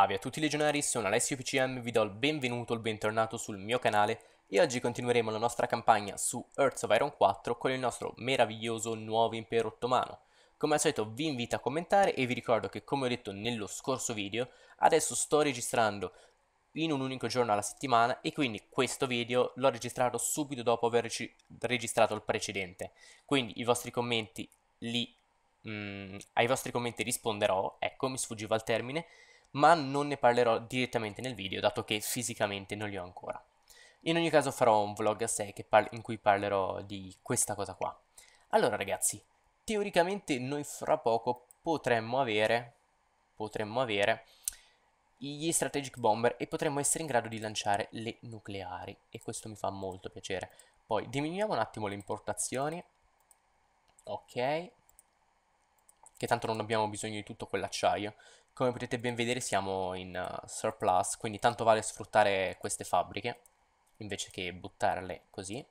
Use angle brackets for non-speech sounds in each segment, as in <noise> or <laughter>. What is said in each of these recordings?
Avi a tutti i legionari, sono Alessio PCM, vi do il benvenuto il bentornato sul mio canale e oggi continueremo la nostra campagna su Earths of Iron 4 con il nostro meraviglioso nuovo impero ottomano. Come al solito vi invito a commentare e vi ricordo che come ho detto nello scorso video, adesso sto registrando in un unico giorno alla settimana e quindi questo video l'ho registrato subito dopo aver registrato il precedente. Quindi i vostri commenti li Mm, ai vostri commenti risponderò, ecco mi sfuggiva il termine, ma non ne parlerò direttamente nel video dato che fisicamente non li ho ancora. In ogni caso farò un vlog a sé par- in cui parlerò di questa cosa qua. Allora ragazzi, teoricamente noi fra poco potremmo avere, potremmo avere gli strategic bomber e potremmo essere in grado di lanciare le nucleari e questo mi fa molto piacere. Poi diminuiamo un attimo le importazioni. Ok. Che tanto non abbiamo bisogno di tutto quell'acciaio. Come potete ben vedere siamo in uh, surplus, quindi tanto vale sfruttare queste fabbriche invece che buttarle così.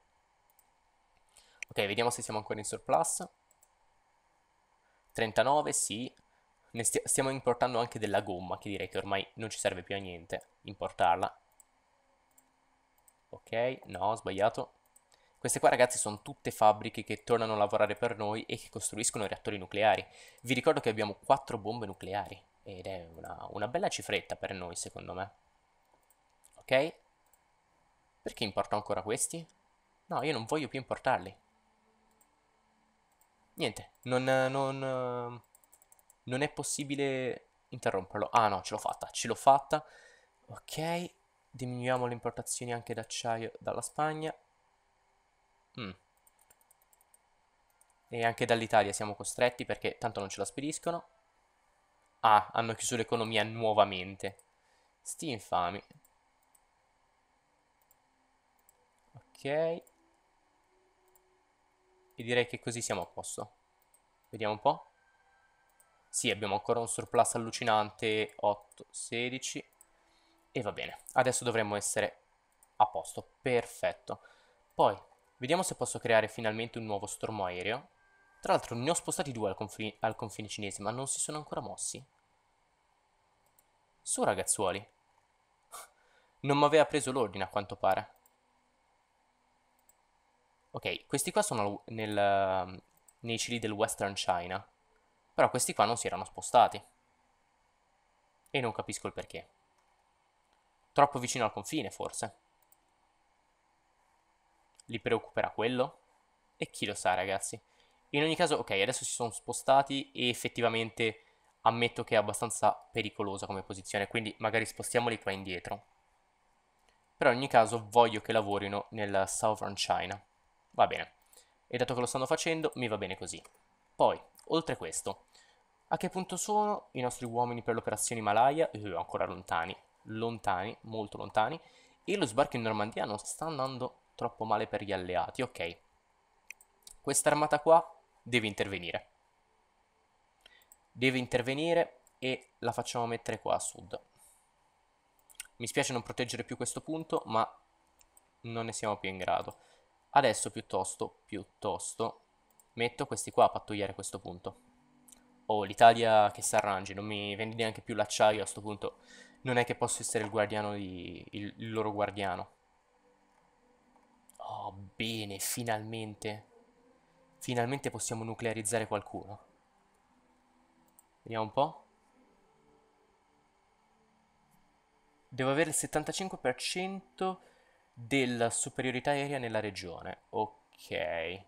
Ok, vediamo se siamo ancora in surplus. 39, sì. Ne sti stiamo importando anche della gomma, che direi che ormai non ci serve più a niente importarla. Ok, no, ho sbagliato. Queste qua ragazzi sono tutte fabbriche che tornano a lavorare per noi e che costruiscono reattori nucleari. Vi ricordo che abbiamo 4 bombe nucleari ed è una, una bella cifretta per noi secondo me. Ok? Perché importo ancora questi? No, io non voglio più importarli. Niente, non, non, non è possibile interromperlo. Ah no, ce l'ho fatta, ce l'ho fatta. Ok, diminuiamo le importazioni anche d'acciaio dalla Spagna. Mm. E anche dall'Italia siamo costretti perché tanto non ce la spediscono. Ah, hanno chiuso l'economia nuovamente. Sti infami. Ok. E direi che così siamo a posto. Vediamo un po'. Sì, abbiamo ancora un surplus allucinante. 8, 16. E va bene. Adesso dovremmo essere a posto. Perfetto. Poi, vediamo se posso creare finalmente un nuovo stormo aereo. Tra l'altro ne ho spostati due al, confin al confine cinese, ma non si sono ancora mossi. Su ragazzuoli. Non mi aveva preso l'ordine a quanto pare. Ok, questi qua sono nel, nei cili del Western China. Però questi qua non si erano spostati. E non capisco il perché. Troppo vicino al confine, forse. Li preoccuperà quello? E chi lo sa, ragazzi. In ogni caso, ok, adesso si sono spostati e effettivamente ammetto che è abbastanza pericolosa come posizione, quindi magari spostiamoli qua indietro. Però in ogni caso voglio che lavorino nel Southern China. Va bene. E dato che lo stanno facendo, mi va bene così. Poi, oltre questo, a che punto sono i nostri uomini per l'operazione Himalaya? Malaya? ancora lontani, lontani, molto lontani. E lo sbarco in Normandia non sta andando troppo male per gli alleati, ok. Questa armata qua deve intervenire deve intervenire e la facciamo mettere qua a sud. Mi spiace non proteggere più questo punto, ma non ne siamo più in grado. Adesso piuttosto, piuttosto, metto questi qua a pattugliare questo punto. Oh, l'Italia che si arrangi, non mi vendi neanche più l'acciaio a questo punto. Non è che posso essere il guardiano di... il, il loro guardiano. Oh, bene, finalmente. Finalmente possiamo nuclearizzare qualcuno. Vediamo un po'. Devo avere il 75% della superiorità aerea nella regione. Ok. E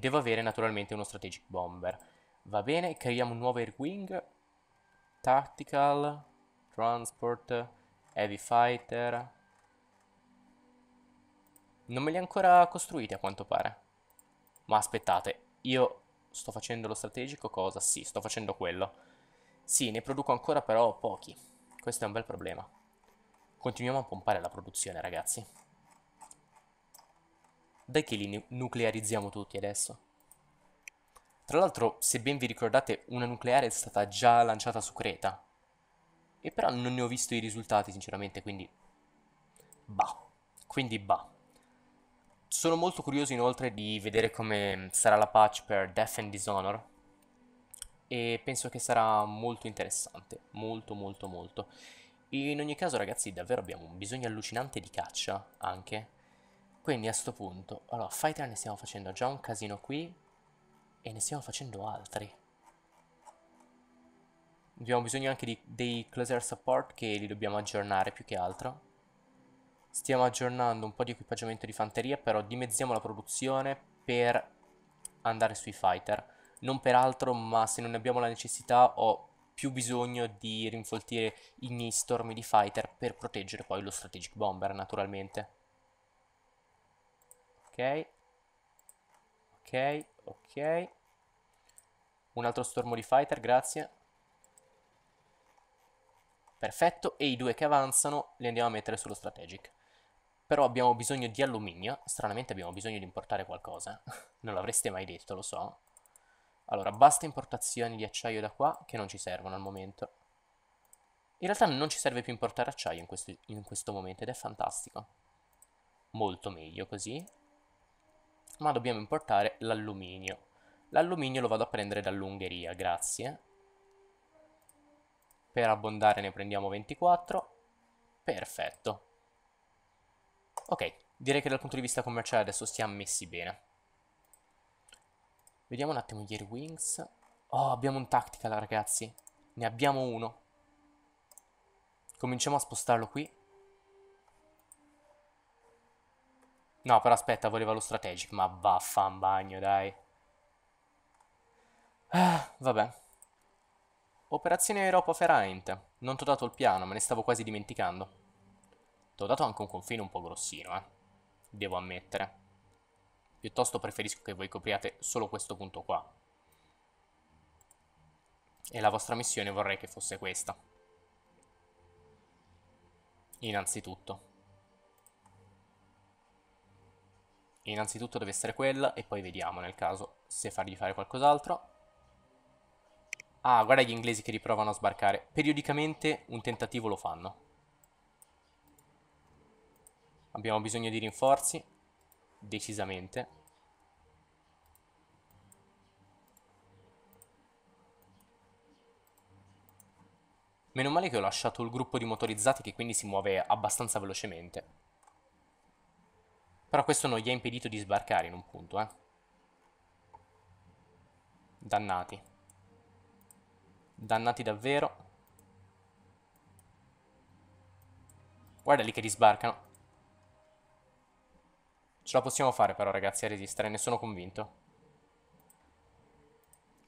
devo avere naturalmente uno strategic bomber. Va bene, creiamo un nuovo air wing. Tactical, transport, heavy fighter. Non me li ha ancora costruiti a quanto pare. Ma aspettate, io sto facendo lo strategico cosa? Sì, sto facendo quello. Sì, ne produco ancora però pochi. Questo è un bel problema. Continuiamo a pompare la produzione, ragazzi. Dai che li nuclearizziamo tutti adesso. Tra l'altro, se ben vi ricordate, una nucleare è stata già lanciata su Creta. E però non ne ho visto i risultati, sinceramente, quindi... Bah. Quindi bah. Sono molto curioso inoltre di vedere come sarà la patch per Death and Dishonor e penso che sarà molto interessante, molto molto molto. In ogni caso ragazzi davvero abbiamo un bisogno allucinante di caccia anche, quindi a sto punto, allora fighter ne stiamo facendo già un casino qui e ne stiamo facendo altri. Abbiamo bisogno anche di, dei closer support che li dobbiamo aggiornare più che altro. Stiamo aggiornando un po' di equipaggiamento di fanteria, però dimezziamo la produzione per andare sui fighter. Non per altro, ma se non ne abbiamo la necessità ho più bisogno di rinfoltire i miei stormi di fighter per proteggere poi lo strategic bomber, naturalmente. Ok. Ok, ok. Un altro stormo di fighter, grazie. Perfetto, e i due che avanzano li andiamo a mettere sullo strategic. Però abbiamo bisogno di alluminio. Stranamente abbiamo bisogno di importare qualcosa. <laughs> non l'avreste mai detto, lo so. Allora, basta importazioni di acciaio da qua, che non ci servono al momento. In realtà non ci serve più importare acciaio in questo, in questo momento, ed è fantastico. Molto meglio così. Ma dobbiamo importare l'alluminio. L'alluminio lo vado a prendere dall'Ungheria, grazie. Per abbondare ne prendiamo 24. Perfetto. Ok, direi che dal punto di vista commerciale adesso stiamo messi bene. Vediamo un attimo gli Airwings. Oh, abbiamo un tactical, ragazzi. Ne abbiamo uno. Cominciamo a spostarlo qui. No, però aspetta, voleva lo strategic, ma vaffan bagno, dai. Ah, vabbè. Operazione Europa Ferraente. Non ti ho dato il piano, me ne stavo quasi dimenticando. T'ho dato anche un confine un po' grossino, eh. Devo ammettere. Piuttosto preferisco che voi copriate solo questo punto qua. E la vostra missione vorrei che fosse questa. Innanzitutto. Innanzitutto deve essere quella e poi vediamo nel caso se fargli fare qualcos'altro. Ah, guarda gli inglesi che riprovano a sbarcare. Periodicamente un tentativo lo fanno. Abbiamo bisogno di rinforzi, decisamente. Meno male che ho lasciato il gruppo di motorizzati che quindi si muove abbastanza velocemente. Però questo non gli ha impedito di sbarcare in un punto, eh. Dannati. Dannati davvero. Guarda lì che disbarcano. Ce la possiamo fare però ragazzi a resistere, ne sono convinto.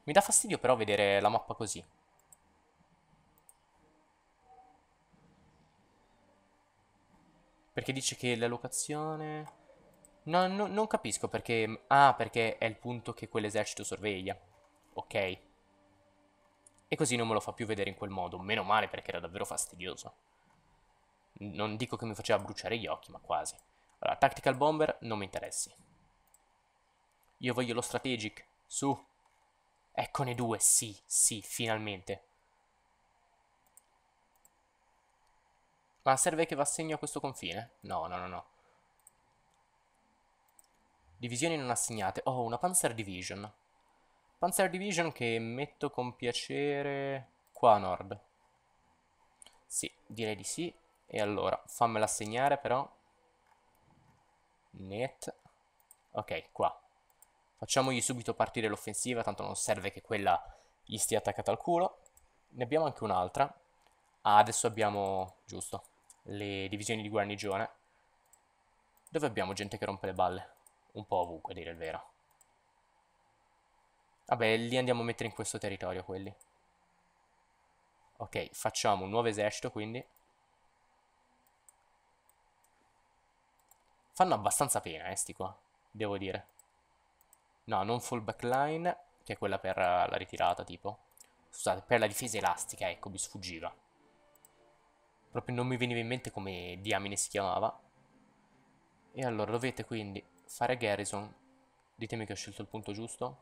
Mi dà fastidio però vedere la mappa così. Perché dice che la locazione... No, no, non capisco perché... Mm, ah, perché è il punto che quell'esercito sorveglia. Ok. E così non me lo fa più vedere in quel modo. Meno male perché era davvero fastidioso. Non dico che mi faceva bruciare gli occhi, ma quasi. Allora, Tactical Bomber non mi interessi. Io voglio lo Strategic. Su. Eccone due, sì, sì, finalmente. Ma serve che va a segno a questo confine? No, no, no, no. Divisioni non assegnate. Oh, una Panzer Division. Panzer Division che metto con piacere qua a nord. Sì, direi di sì. E allora, fammela assegnare però. Net. Ok, qua. Facciamogli subito partire l'offensiva, tanto non serve che quella gli stia attaccata al culo. Ne abbiamo anche un'altra. Ah, adesso abbiamo, giusto, le divisioni di guarnigione. Dove abbiamo gente che rompe le balle? Un po' ovunque, a dire il vero. Vabbè, li andiamo a mettere in questo territorio, quelli. Ok, facciamo un nuovo esercito, quindi. Fanno abbastanza pena, eh, sti qua. Devo dire. No, non full backline, che è quella per eh, la ritirata, tipo. Scusate, per la difesa elastica, ecco, mi sfuggiva. Proprio non mi veniva in mente come diamine si chiamava. E allora dovete quindi fare garrison. Ditemi che ho scelto il punto giusto.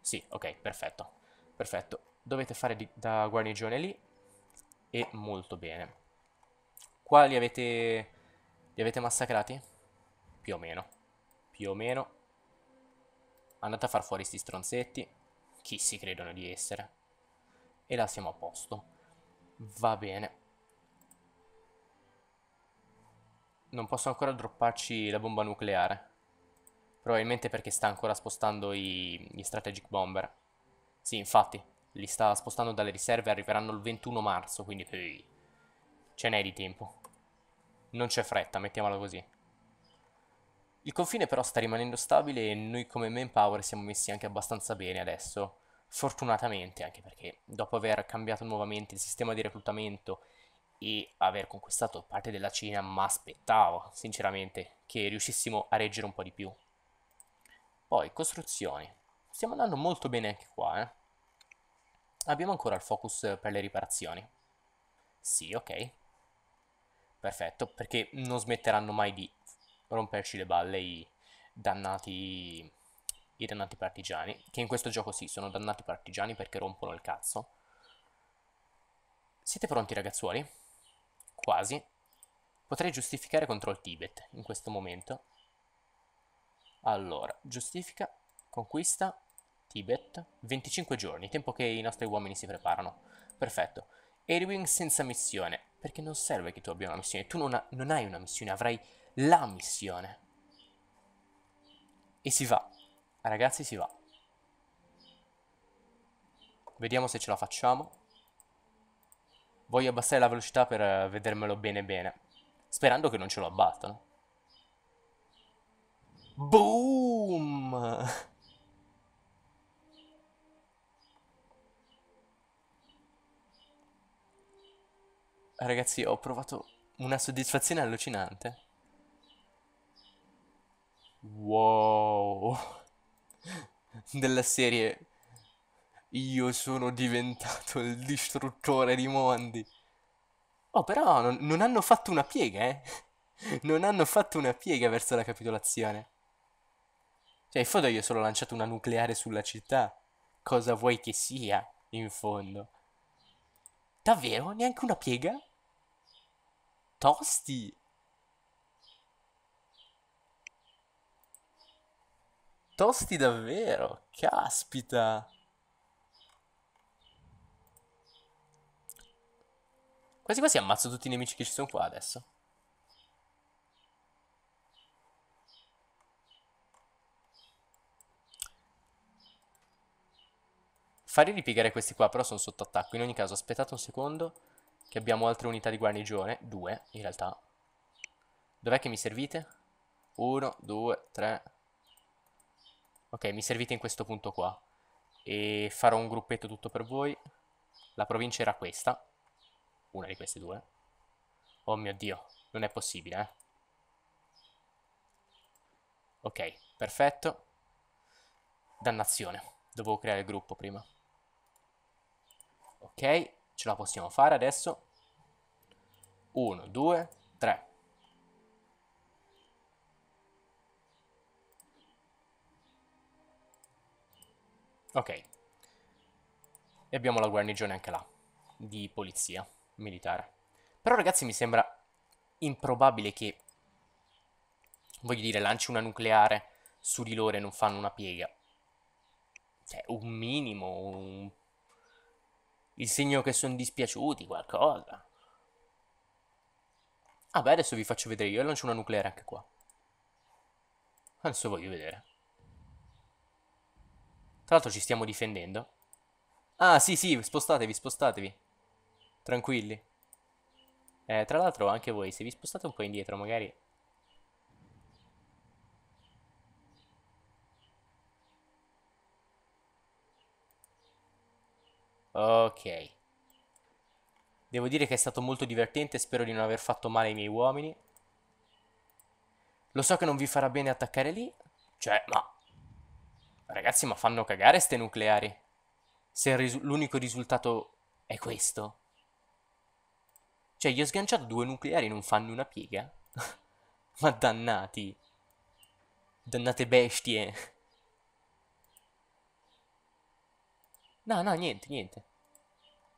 Sì, ok, perfetto. Perfetto. Dovete fare di, da guarnigione lì. E molto bene. Quali avete li avete massacrati? Più o meno. Più o meno. Andate a far fuori sti stronzetti. Chi si credono di essere? E là siamo a posto. Va bene. Non posso ancora dropparci la bomba nucleare. Probabilmente perché sta ancora spostando i, gli strategic bomber. Sì, infatti, li sta spostando dalle riserve, arriveranno il 21 marzo, quindi... ce n'è di tempo. Non c'è fretta, mettiamola così. Il confine però sta rimanendo stabile e noi come Manpower siamo messi anche abbastanza bene adesso. Fortunatamente, anche perché dopo aver cambiato nuovamente il sistema di reclutamento e aver conquistato parte della Cina, mi aspettavo, sinceramente, che riuscissimo a reggere un po' di più. Poi, costruzioni. Stiamo andando molto bene anche qua, eh. Abbiamo ancora il focus per le riparazioni. Sì, ok. Perfetto, perché non smetteranno mai di romperci le balle i dannati, i dannati partigiani, che in questo gioco sì, sono dannati partigiani perché rompono il cazzo. Siete pronti ragazzuoli? Quasi. Potrei giustificare contro il Tibet in questo momento. Allora, giustifica, conquista, Tibet, 25 giorni, tempo che i nostri uomini si preparano. Perfetto. Airwing senza missione. Perché non serve che tu abbia una missione, tu non, ha, non hai una missione, avrai la missione. E si va, ragazzi si va. Vediamo se ce la facciamo. Voglio abbassare la velocità per vedermelo bene bene. Sperando che non ce lo abbattano. Boom! Ragazzi, ho provato una soddisfazione allucinante. Wow. <laughs> Della serie... Io sono diventato il distruttore di mondi. Oh, però non, non hanno fatto una piega, eh? Non hanno fatto una piega verso la capitolazione. Cioè, in fondo io solo ho lanciato una nucleare sulla città. Cosa vuoi che sia, in fondo? Davvero? Neanche una piega? tosti. Tosti davvero, caspita. Quasi quasi ammazzo tutti i nemici che ci sono qua adesso. Farei ripiegare questi qua, però sono sotto attacco. In ogni caso, aspettate un secondo. Che abbiamo altre unità di guarnigione. Due, in realtà. Dov'è che mi servite? Uno, due, tre. Ok, mi servite in questo punto qua. E farò un gruppetto tutto per voi. La provincia era questa. Una di queste due. Oh mio Dio, non è possibile, eh. Ok, perfetto. Dannazione. Dovevo creare il gruppo prima. Ok, Ce la possiamo fare adesso? 1, 2, 3. Ok. E abbiamo la guarnigione anche là, di polizia militare. Però ragazzi mi sembra improbabile che, voglio dire, lanci una nucleare su di loro e non fanno una piega. Cioè, un minimo, un il segno che sono dispiaciuti, qualcosa. Ah beh, adesso vi faccio vedere io, lancio una nucleare anche qua. Adesso voglio vedere. Tra l'altro ci stiamo difendendo. Ah, sì, sì, spostatevi, spostatevi. Tranquilli. Eh, tra l'altro anche voi, se vi spostate un po' indietro, magari Ok. Devo dire che è stato molto divertente, spero di non aver fatto male ai miei uomini. Lo so che non vi farà bene attaccare lì. Cioè, ma... Ragazzi, ma fanno cagare ste nucleari. Se risu l'unico risultato è questo. Cioè, gli ho sganciato due nucleari non fanno una piega. <laughs> ma dannati. Dannate bestie. No, no, niente, niente.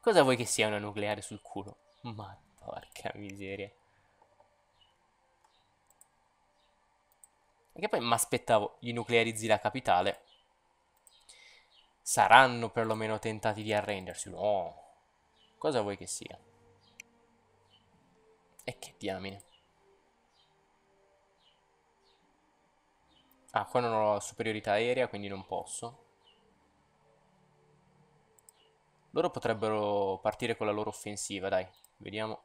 Cosa vuoi che sia una nucleare sul culo? Ma porca miseria. Perché poi mi aspettavo gli nuclearizzi la capitale. Saranno perlomeno tentati di arrendersi. No. Cosa vuoi che sia? E che diamine. Ah, qua non ho superiorità aerea, quindi non posso. Loro potrebbero partire con la loro offensiva, dai. Vediamo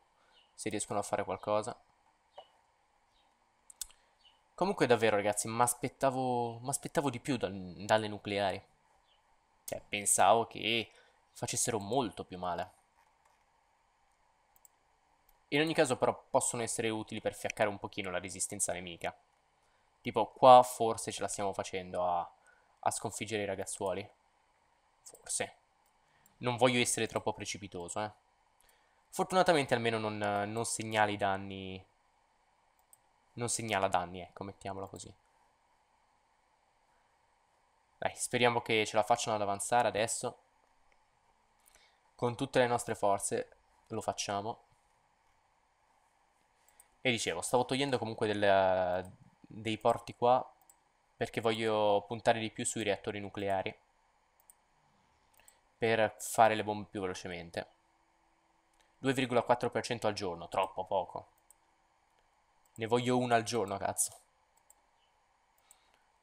se riescono a fare qualcosa. Comunque davvero ragazzi, mi aspettavo di più dal, dalle nucleari. Cioè, pensavo che facessero molto più male. In ogni caso però possono essere utili per fiaccare un pochino la resistenza nemica. Tipo qua forse ce la stiamo facendo a, a sconfiggere i ragazzuoli. Forse non voglio essere troppo precipitoso, eh. Fortunatamente almeno non, non segnala i danni... Non segnala danni, ecco, mettiamola così. Dai, speriamo che ce la facciano ad avanzare adesso. Con tutte le nostre forze lo facciamo. E dicevo, stavo togliendo comunque del, dei porti qua perché voglio puntare di più sui reattori nucleari per fare le bombe più velocemente. 2,4% al giorno, troppo poco. Ne voglio una al giorno, cazzo.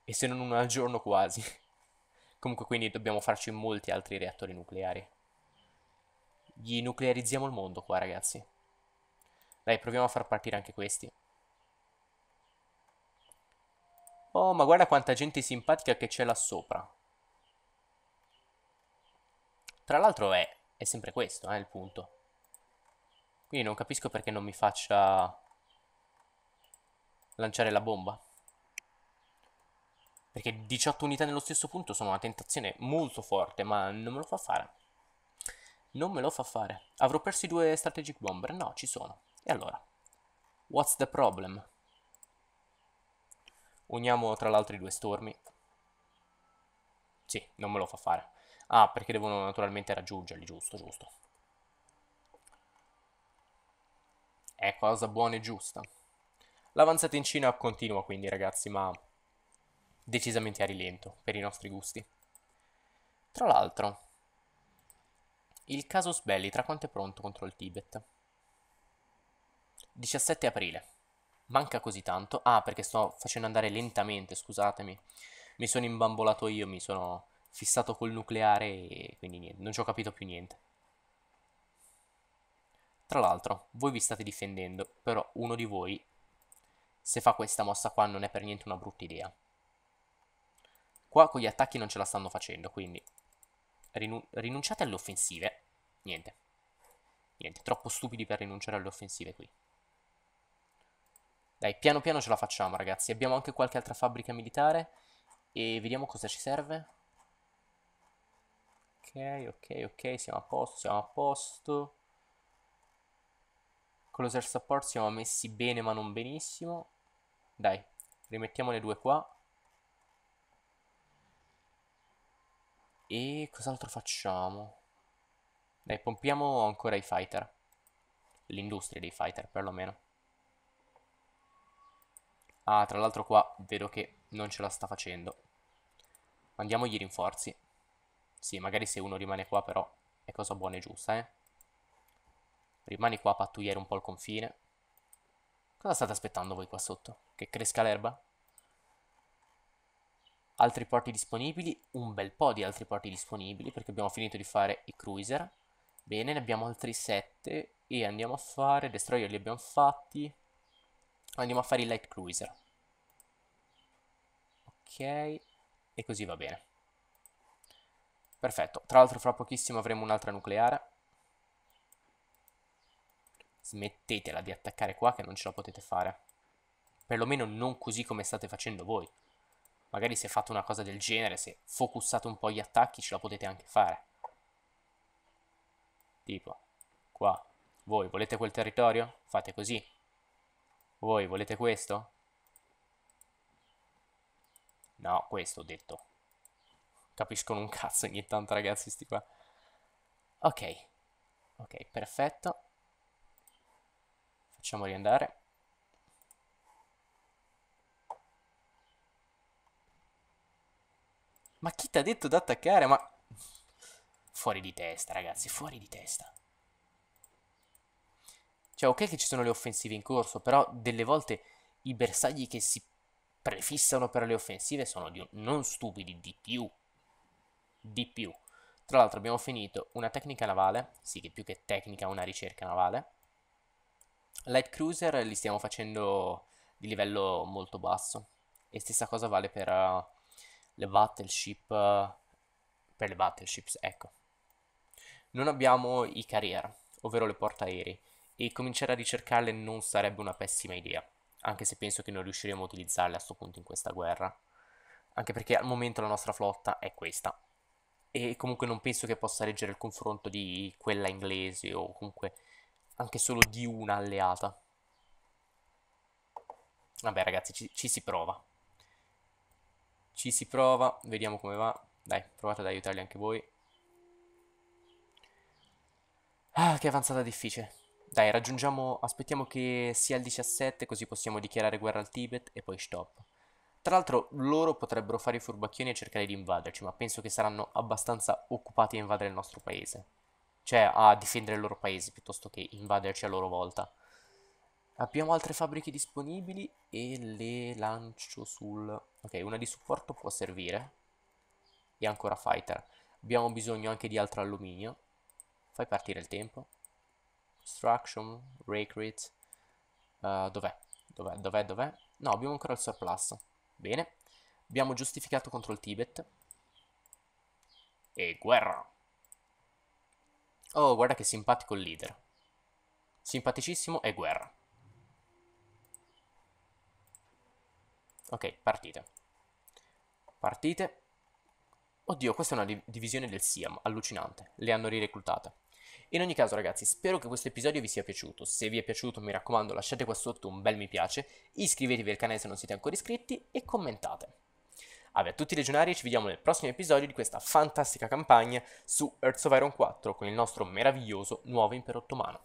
E se non una al giorno quasi. <laughs> Comunque quindi dobbiamo farci molti altri reattori nucleari. Gli nuclearizziamo il mondo qua, ragazzi. Dai, proviamo a far partire anche questi. Oh, ma guarda quanta gente simpatica che c'è là sopra. Tra l'altro è, è, sempre questo, eh, il punto. Quindi non capisco perché non mi faccia lanciare la bomba. Perché 18 unità nello stesso punto sono una tentazione molto forte, ma non me lo fa fare. Non me lo fa fare. Avrò perso i due strategic bomber? No, ci sono. E allora? What's the problem? Uniamo tra l'altro i due stormi. Sì, non me lo fa fare. Ah, perché devono naturalmente raggiungerli, giusto, giusto. È cosa buona e giusta. L'avanzata in Cina continua quindi, ragazzi, ma decisamente a rilento, per i nostri gusti. Tra l'altro, il casus belli tra quanto è pronto contro il Tibet? 17 aprile. Manca così tanto? Ah, perché sto facendo andare lentamente, scusatemi. Mi sono imbambolato io, mi sono fissato col nucleare e quindi niente, non ci ho capito più niente. Tra l'altro, voi vi state difendendo, però uno di voi, se fa questa mossa qua, non è per niente una brutta idea. Qua con gli attacchi non ce la stanno facendo, quindi rinun rinunciate alle offensive. Niente. Niente, troppo stupidi per rinunciare alle offensive qui. Dai, piano piano ce la facciamo, ragazzi. Abbiamo anche qualche altra fabbrica militare. E vediamo cosa ci serve ok, ok, ok, siamo a posto, siamo a posto. Closer support siamo messi bene ma non benissimo. Dai, rimettiamone due qua. E cos'altro facciamo? Dai, pompiamo ancora i fighter. L'industria dei fighter, perlomeno. Ah, tra l'altro qua vedo che non ce la sta facendo. gli rinforzi. Sì, magari se uno rimane qua però è cosa buona e giusta, eh. Rimani qua a pattugliare un po' il confine. Cosa state aspettando voi qua sotto? Che cresca l'erba? Altri porti disponibili, un bel po' di altri porti disponibili perché abbiamo finito di fare i cruiser. Bene, ne abbiamo altri 7 e andiamo a fare, destroyer li abbiamo fatti. Andiamo a fare i light cruiser. Ok, e così va bene. Perfetto, tra l'altro fra pochissimo avremo un'altra nucleare. Smettetela di attaccare qua che non ce la potete fare. Perlomeno non così come state facendo voi. Magari se fate una cosa del genere, se focussate un po' gli attacchi, ce la potete anche fare. Tipo, qua. Voi volete quel territorio? Fate così. Voi volete questo? No, questo ho detto capiscono un cazzo ogni tanto, ragazzi, sti qua. Ok, ok, perfetto. Facciamo riandare. Ma chi ti ha detto da attaccare? Ma... Fuori di testa, ragazzi, fuori di testa. Cioè, ok che ci sono le offensive in corso, però delle volte i bersagli che si prefissano per le offensive sono di un... non stupidi, di più di più. Tra l'altro abbiamo finito una tecnica navale, sì che più che tecnica una ricerca navale. Light Cruiser li stiamo facendo di livello molto basso e stessa cosa vale per uh, le battleship, uh, per le battleships, ecco. Non abbiamo i carrier, ovvero le portaerei, e cominciare a ricercarle non sarebbe una pessima idea, anche se penso che non riusciremo a utilizzarle a questo punto in questa guerra, anche perché al momento la nostra flotta è questa e comunque non penso che possa reggere il confronto di quella inglese o comunque anche solo di una alleata. Vabbè ragazzi, ci, ci si prova. Ci si prova, vediamo come va. Dai, provate ad aiutarli anche voi. Ah, che avanzata difficile. Dai, raggiungiamo, aspettiamo che sia il 17 così possiamo dichiarare guerra al Tibet e poi stop. Tra l'altro loro potrebbero fare i furbacchioni e cercare di invaderci, ma penso che saranno abbastanza occupati a invadere il nostro paese. Cioè a difendere il loro paese piuttosto che invaderci a loro volta. Abbiamo altre fabbriche disponibili e le lancio sul... Ok, una di supporto può servire. E ancora fighter. Abbiamo bisogno anche di altro alluminio. Fai partire il tempo. Construction, rake Uh, dov'è? Dov'è? Dov'è? Dov'è? No, abbiamo ancora il surplus. Bene. Abbiamo giustificato contro il Tibet. E guerra. Oh, guarda che simpatico il leader. Simpaticissimo e guerra. Ok, partite. Partite. Oddio, questa è una div divisione del Siam, allucinante. Le hanno rireclutate. In ogni caso ragazzi, spero che questo episodio vi sia piaciuto, se vi è piaciuto mi raccomando lasciate qua sotto un bel mi piace, iscrivetevi al canale se non siete ancora iscritti e commentate. Vabbè, a tutti i legionari ci vediamo nel prossimo episodio di questa fantastica campagna su Earth of Iron 4 con il nostro meraviglioso nuovo impero ottomano.